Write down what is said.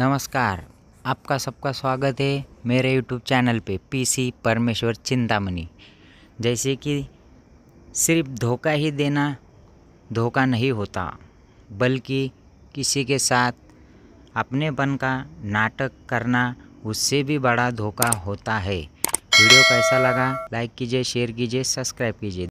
नमस्कार आपका सबका स्वागत है मेरे यूट्यूब चैनल पे पीसी परमेश्वर चिंतामणि जैसे कि सिर्फ धोखा ही देना धोखा नहीं होता बल्कि किसी के साथ अपनेपन का नाटक करना उससे भी बड़ा धोखा होता है वीडियो कैसा लगा लाइक कीजिए शेयर कीजिए सब्सक्राइब कीजिए